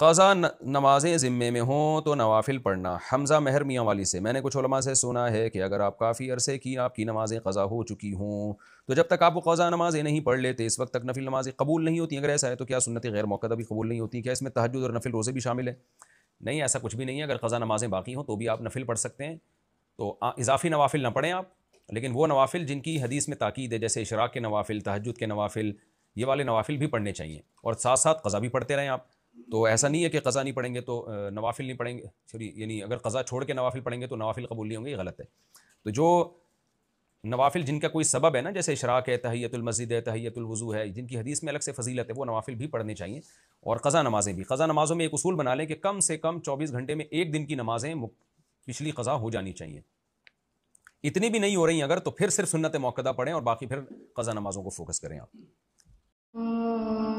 क़ज़ा नमाज़ें ज़िम्मे में हों तो नवाफिल पढ़ना हमज़ा महर मियाँ वाली से मैंने कुछ उलमा से सुना है कि अगर आप काफ़ी अरसे की आपकी नमाज़ें क़ज़ा हो चुकी हों तो जब तक आप वो क़ज़ा नमाज़ें नहीं पढ़ लेते इस वक्त तक नफिल नमाज़ें कबूल नहीं होती अगर ऐसा है तो क्या सुन्नत गैर मौका भी कबूल नहीं होती क्या इसमें तहजद और नफिल रोज़े भी शामिल है नहीं ऐसा कुछ भी नहीं है अगर क़ज़ा नमाज़ें बाकी हों तो भी आप नफिल पढ़ सकते हैं तो इजाफ़ी नवाफिल ना पढ़ें आप लेकिन वो नवाफिल जिनकी हदीस में ताक़ीद है जैसे इशराक के नवाफिल तहजद के नवाफिल ये वाले नवाफिल भी पढ़ने चाहिए और साथ साथ क़ज़ा भी पढ़ते रहें आप तो ऐसा नहीं है कि कज़ा नहीं पढ़ेंगे तो नवाफिल नहीं पढ़ेंगे सॉरी यानी अगर कज़ा छोड़ के नवाफिल पढ़ेंगे तो नवाफिल कबूल नहीं होंगे ये गलत है तो जो नवाफिल जिनका कोई सबब है ना जैसे शराक है तहैतुलमस्जिद है वजू है जिनकी हदीस में अलग से फजीलत है वो नवाफिल भी पढ़ने चाहिए और कज़ा नमाज़ें भी कज़ा नमाज़ों में एक असूल बना लें कि कम से कम चौबीस घंटे में एक दिन की नमाज़ें पिछली कज़ा हो जानी चाहिए इतनी भी नहीं हो रही अगर तो फिर सिर्फ सुन्नत मौकदा पढ़ें और बाकी फिर कज़ा नमाज़ों को फोकस करें आप